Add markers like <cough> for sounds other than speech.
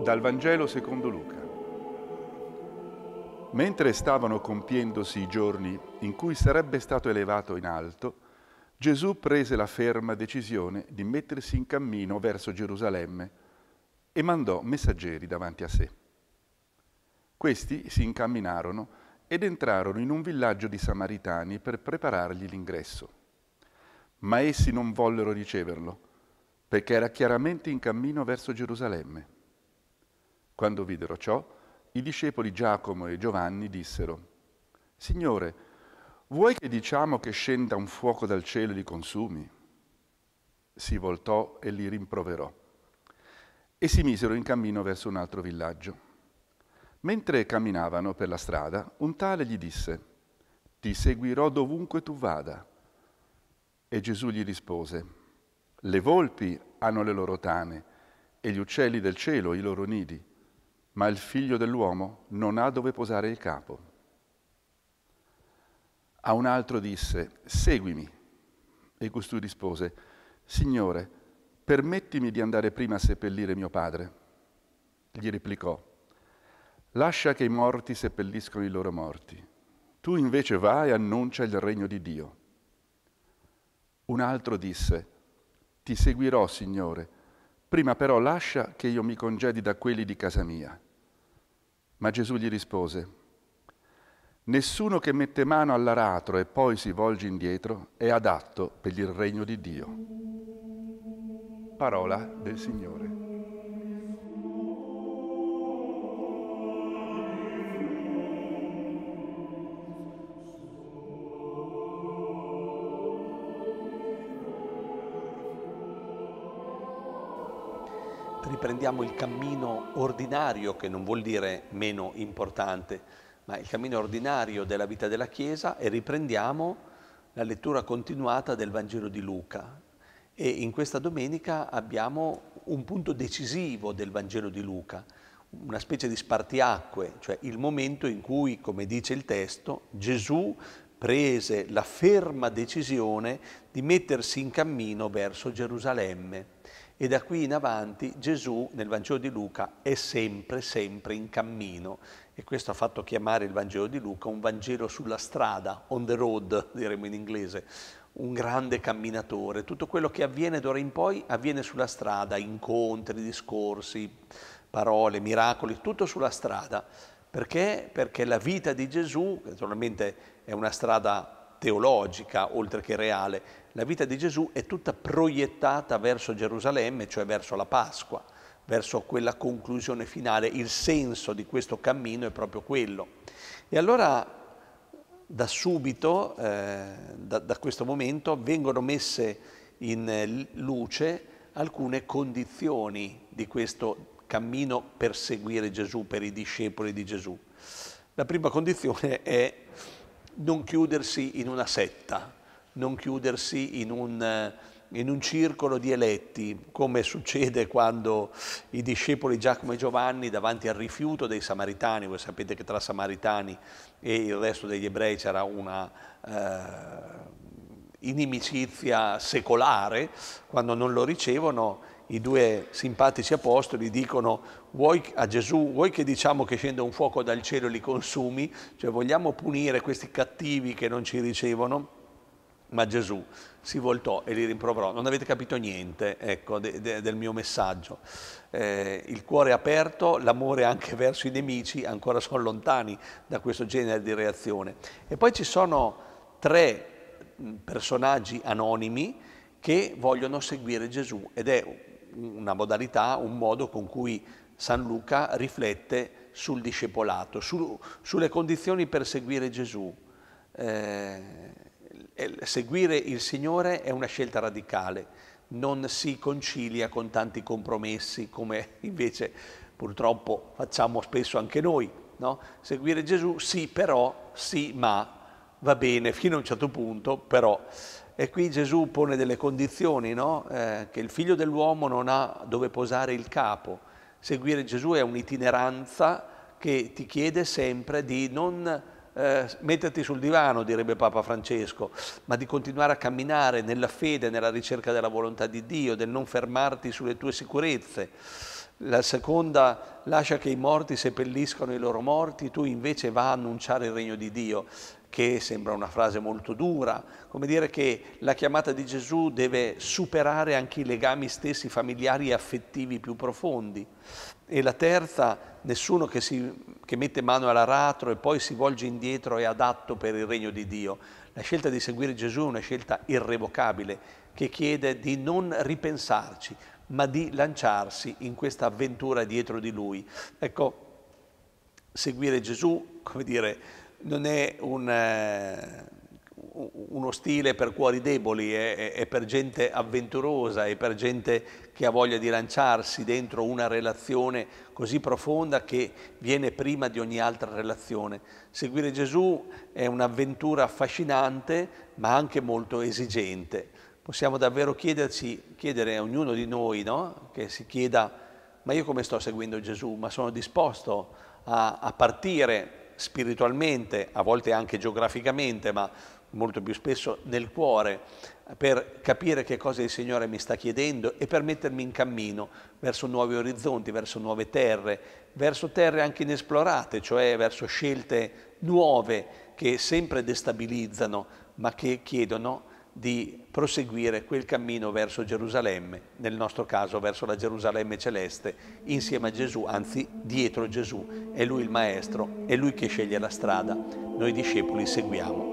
Dal Vangelo secondo Luca. Mentre stavano compiendosi i giorni in cui sarebbe stato elevato in alto, Gesù prese la ferma decisione di mettersi in cammino verso Gerusalemme e mandò messaggeri davanti a sé. Questi si incamminarono ed entrarono in un villaggio di Samaritani per preparargli l'ingresso. Ma essi non vollero riceverlo, perché era chiaramente in cammino verso Gerusalemme. Quando videro ciò, i discepoli Giacomo e Giovanni dissero, Signore, vuoi che diciamo che scenda un fuoco dal cielo e li consumi? Si voltò e li rimproverò. E si misero in cammino verso un altro villaggio. Mentre camminavano per la strada, un tale gli disse, Ti seguirò dovunque tu vada. E Gesù gli rispose, Le volpi hanno le loro tane e gli uccelli del cielo i loro nidi ma il figlio dell'uomo non ha dove posare il capo. A un altro disse, seguimi. E costui rispose, Signore, permettimi di andare prima a seppellire mio padre. Gli replicò, lascia che i morti seppelliscono i loro morti. Tu invece vai e annuncia il regno di Dio. Un altro disse, ti seguirò, Signore, prima però lascia che io mi congedi da quelli di casa mia. Ma Gesù gli rispose, Nessuno che mette mano all'aratro e poi si volge indietro è adatto per il regno di Dio. Parola del Signore. riprendiamo il cammino ordinario, che non vuol dire meno importante, ma il cammino ordinario della vita della Chiesa e riprendiamo la lettura continuata del Vangelo di Luca. E in questa domenica abbiamo un punto decisivo del Vangelo di Luca, una specie di spartiacque, cioè il momento in cui, come dice il testo, Gesù prese la ferma decisione di mettersi in cammino verso Gerusalemme. E da qui in avanti Gesù nel Vangelo di Luca è sempre, sempre in cammino. E questo ha fatto chiamare il Vangelo di Luca un Vangelo sulla strada, on the road, diremmo in inglese, un grande camminatore. Tutto quello che avviene d'ora in poi avviene sulla strada, incontri, discorsi, parole, miracoli, tutto sulla strada. Perché? Perché la vita di Gesù, naturalmente è una strada teologica oltre che reale, la vita di Gesù è tutta proiettata verso Gerusalemme, cioè verso la Pasqua, verso quella conclusione finale. Il senso di questo cammino è proprio quello. E allora da subito, eh, da, da questo momento, vengono messe in eh, luce alcune condizioni di questo cammino per seguire Gesù, per i discepoli di Gesù. La prima condizione è non chiudersi in una setta, non chiudersi in un, eh, in un circolo di eletti, come succede quando i discepoli Giacomo e Giovanni, davanti al rifiuto dei samaritani, voi sapete che tra samaritani e il resto degli ebrei c'era una... Eh, inimicizia secolare, quando non lo ricevono, i due simpatici apostoli dicono vuoi a Gesù, vuoi che diciamo che scende un fuoco dal cielo e li consumi, cioè vogliamo punire questi cattivi che non ci ricevono? Ma Gesù si voltò e li rimproverò. Non avete capito niente ecco, de, de, del mio messaggio. Eh, il cuore aperto, l'amore anche verso i nemici, ancora sono lontani da questo genere di reazione. E poi ci sono tre mm, personaggi anonimi che vogliono seguire Gesù ed è una modalità, un modo con cui San Luca riflette sul discepolato, su, sulle condizioni per seguire Gesù. Eh, seguire il Signore è una scelta radicale, non si concilia con tanti compromessi come <laughs> invece purtroppo facciamo spesso anche noi. No? Seguire Gesù sì, però, sì, ma va bene fino a un certo punto, però. E qui Gesù pone delle condizioni, no? eh, che il figlio dell'uomo non ha dove posare il capo. Seguire Gesù è un'itineranza che ti chiede sempre di non eh, metterti sul divano, direbbe Papa Francesco, ma di continuare a camminare nella fede, nella ricerca della volontà di Dio, del non fermarti sulle tue sicurezze la seconda, lascia che i morti seppelliscono i loro morti, tu invece va a annunciare il regno di Dio, che sembra una frase molto dura, come dire che la chiamata di Gesù deve superare anche i legami stessi familiari e affettivi più profondi. E la terza, nessuno che, si, che mette mano all'aratro e poi si volge indietro è adatto per il regno di Dio. La scelta di seguire Gesù è una scelta irrevocabile che chiede di non ripensarci, ma di lanciarsi in questa avventura dietro di lui. Ecco, seguire Gesù, come dire, non è un, eh, uno stile per cuori deboli, è, è per gente avventurosa, è per gente che ha voglia di lanciarsi dentro una relazione così profonda che viene prima di ogni altra relazione. Seguire Gesù è un'avventura affascinante, ma anche molto esigente possiamo davvero chiederci, chiedere a ognuno di noi no? che si chieda ma io come sto seguendo Gesù, ma sono disposto a, a partire spiritualmente, a volte anche geograficamente, ma molto più spesso nel cuore, per capire che cosa il Signore mi sta chiedendo e per mettermi in cammino verso nuovi orizzonti, verso nuove terre, verso terre anche inesplorate, cioè verso scelte nuove che sempre destabilizzano, ma che chiedono di proseguire quel cammino verso Gerusalemme, nel nostro caso verso la Gerusalemme celeste, insieme a Gesù, anzi dietro Gesù. È Lui il Maestro, è Lui che sceglie la strada, noi discepoli seguiamo.